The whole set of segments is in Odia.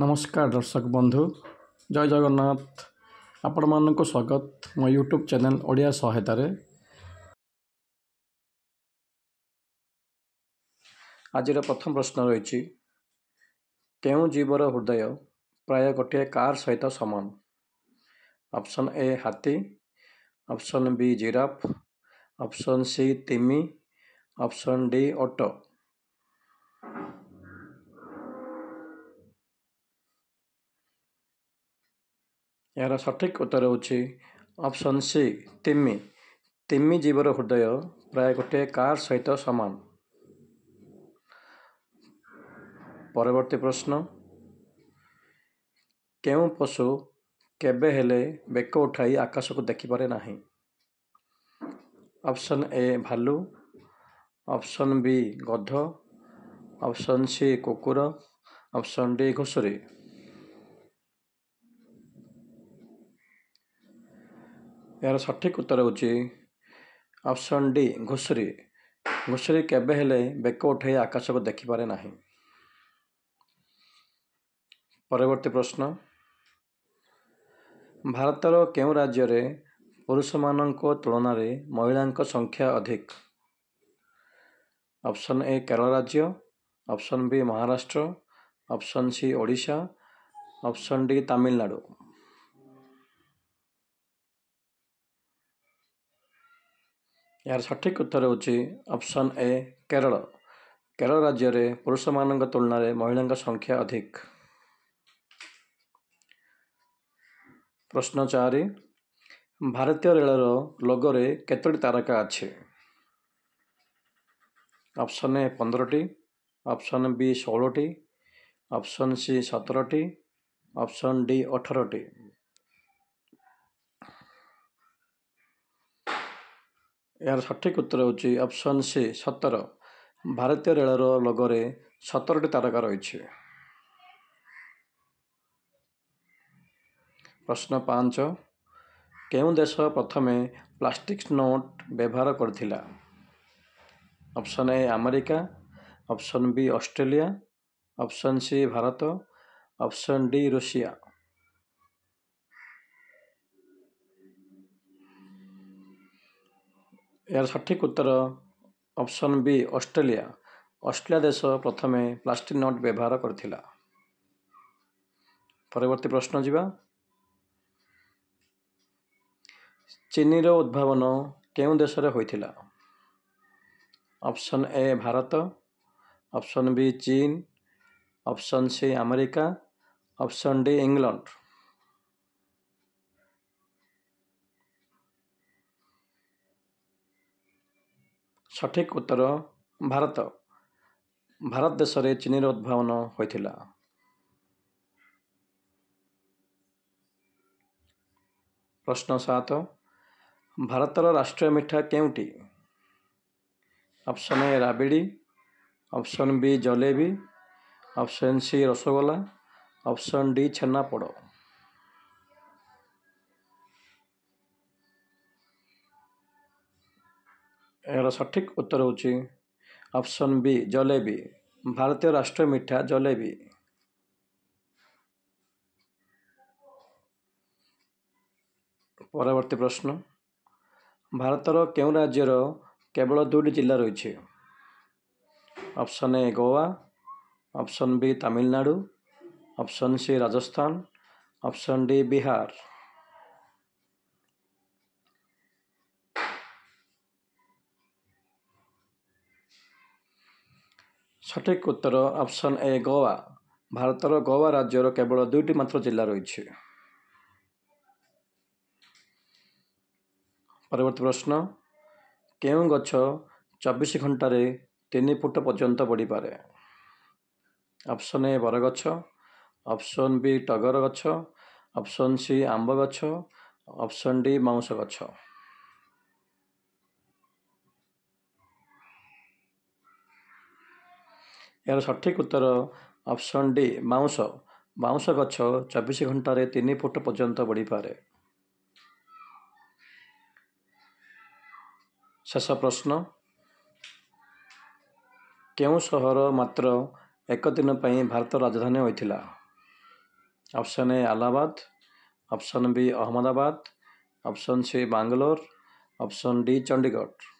ନମସ୍କାର ଦର୍ଶକ ବନ୍ଧୁ ଜୟ ଜଗନ୍ନାଥ ଆପଣମାନଙ୍କୁ ସ୍ୱାଗତ ମୋ ୟୁଟ୍ୟୁବ୍ ଚ୍ୟାନେଲ୍ ଓଡ଼ିଆ ସହାୟତାରେ ଆଜିର ପ୍ରଥମ ପ୍ରଶ୍ନ ରହିଛି କେଉଁ ଜୀବର ହୃଦୟ ପ୍ରାୟ ଗୋଟିଏ କାର୍ ସହିତ ସମାନ ଅପସନ୍ ଏ ହାତୀ option B giraffe option C ତିମି ଅପସନ୍ ଡି ଅଟୋ ଏହାର ସଠିକ୍ ଉତ୍ତର ହେଉଛି ଅପସନ୍ ସି ତିମି ତିମି ଜୀବର ହୃଦୟ ପ୍ରାୟ ଗୋଟିଏ କାର୍ ସହିତ ସମାନ ପରବର୍ତ୍ତୀ ପ୍ରଶ୍ନ କେଉଁ ପଶୁ କେବେ ହେଲେ ବେକ ଉଠାଇ ଆକାଶକୁ ଦେଖିପାରେ ନାହିଁ ଅପସନ୍ ଏ ଭାଲୁ ଅପସନ୍ ବି ଗଧ ଅପସନ୍ ସି କୁକୁର ଅପସନ୍ ଡି ଘୁଷୁରୀ ଏହାର ସଠିକ୍ ଉତ୍ତର ହେଉଛି ଅପସନ୍ ଡି ଘୁଷୁରୀ ଘୁଷୁରୀ କେବେ ହେଲେ ବେକ ଉଠାଇ ଆକାଶକୁ ଦେଖିପାରେ ନାହିଁ ପରବର୍ତ୍ତୀ ପ୍ରଶ୍ନ ଭାରତର କେଉଁ ରାଜ୍ୟରେ ପୁରୁଷମାନଙ୍କ ତୁଳନାରେ ମହିଳାଙ୍କ ସଂଖ୍ୟା ଅଧିକ ଅପସନ୍ ଏ କେରଳ ରାଜ୍ୟ option B Maharashtra option C Odisha option D Tamil Nadu ଏହାର ସଠିକ୍ ଉତ୍ତର ହେଉଛି ଅପସନ୍ ଏ କେରଳ କେରଳ ରାଜ୍ୟରେ ପୁରୁଷମାନଙ୍କ ତୁଳନାରେ ମହିଳାଙ୍କ ସଂଖ୍ୟା ଅଧିକ ପ୍ରଶ୍ନ ଚାରି ଭାରତୀୟ ରେଳର ଲୋଗରେ କେତୋଟି ତାରକା ଅଛି ଅପସନ୍ ଏ ପନ୍ଦରଟି ଅପସନ୍ ବି ଷୋହଳଟି ଅପସନ୍ ସି ସତରଟି ଅପସନ୍ ଡି ଅଠରଟି ଏହାର ସଠିକ୍ ଉତ୍ତର ହେଉଛି ଅପସନ୍ ସି ସତର ଭାରତୀୟ ରେଳର ଲଗରେ ସତରଟି ତାରକା ରହିଛି ପ୍ରଶ୍ନ ପାଞ୍ଚ କେଉଁ ଦେଶ ପ୍ରଥମେ ପ୍ଲାଷ୍ଟିକ୍ ନୋଟ୍ ବ୍ୟବହାର କରିଥିଲା option A America option B Australia option C Bharat option D Russia ଏହାର ସଠିକ୍ ଉତ୍ତର ଅପସନ୍ ବି ଅଷ୍ଟ୍ରେଲିଆ ଅଷ୍ଟ୍ରେଲିଆ ଦେଶ ପ୍ରଥମେ ପ୍ଲାଷ୍ଟିକ୍ ନଟ୍ ବ୍ୟବହାର କରିଥିଲା ପରବର୍ତ୍ତୀ ପ୍ରଶ୍ନ ଯିବା ଚିନିର ଉଦ୍ଭାବନ କେଉଁ ଦେଶରେ ହୋଇଥିଲା option A Bharat option B ଚୀନ option C America option D England ସଠିକ୍ ଉତ୍ତର ଭାରତ ଭାରତ ଦେଶରେ ଚିନିର ଉଦ୍ଭାବନ ହୋଇଥିଲା ପ୍ରଶ୍ନ ସାତ ଭାରତର ରାଷ୍ଟ୍ରୀୟ ମିଠା କେଉଁଟି option A rabri option B jalebi option C rasgulla option D chhena poda ଏହାର ସଠିକ୍ ଉତ୍ତର ହେଉଛି ଅପସନ୍ ବି ଜଲେବି ଭାରତୀୟ ରାଷ୍ଟ୍ରୀୟ ମିଠା ଜଲେବି ପରବର୍ତ୍ତୀ ପ୍ରଶ୍ନ ଭାରତର କେଉଁ ରାଜ୍ୟର କେବଳ ଦୁଇଟି ଜିଲ୍ଲା ରହିଛି option A Goa option B Tamil Nadu option C Rajasthan option D Bihar ସଠିକ୍ ଉତ୍ତର ଅପସନ୍ ଏ ଗୋଆ ଭାରତର ଗୋଆ ରାଜ୍ୟର କେବଳ ଦୁଇଟି ମାତ୍ର ଜିଲ୍ଲା ରହିଛି ପରବର୍ତ୍ତୀ ପ୍ରଶ୍ନ କେଉଁ ଗଛ ଚବିଶ ଘଣ୍ଟାରେ ତିନି ଫୁଟ ପର୍ଯ୍ୟନ୍ତ ବଢ଼ିପାରେ ଅପସନ୍ ଏ ବରଗଛ ଅପସନ୍ ବି ଟଗର ଗଛ ଅପସନ୍ ସି ଆମ୍ବ ଗଛ ଅପସନ୍ ଡି ମାଉଁସ ଗଛ ଏହାର ସଠିକ୍ ଉତ୍ତର ଅପସନ୍ ଡି ମାଉଁଶ ମାଉଁଶ ଗଛ ଚବିଶ ଘଣ୍ଟାରେ ତିନି ଫୁଟ ପର୍ଯ୍ୟନ୍ତ ବଢ଼ିପାରେ ଶେଷ ପ୍ରଶ୍ନ କେଉଁ ସହର ମାତ୍ର ଏକ ଦିନ ପାଇଁ ଭାରତ ରାଜଧାନୀ ହୋଇଥିଲା option A Allahabad option B Ahmedabad option C Bangalore option D Chandigarh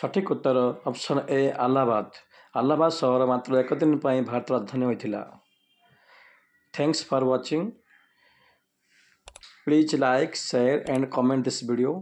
ସଠିକ୍ ଉତ୍ତର ଅପସନ୍ ଏ ଆହ୍ଲାବାଦ ଆହ୍ଲାବାଦ ସହର ମାତ୍ର ଏକ ଦିନ ପାଇଁ ଭାରତ ରାଜଧାନୀ ହୋଇଥିଲା thanks for watching please like share and comment this video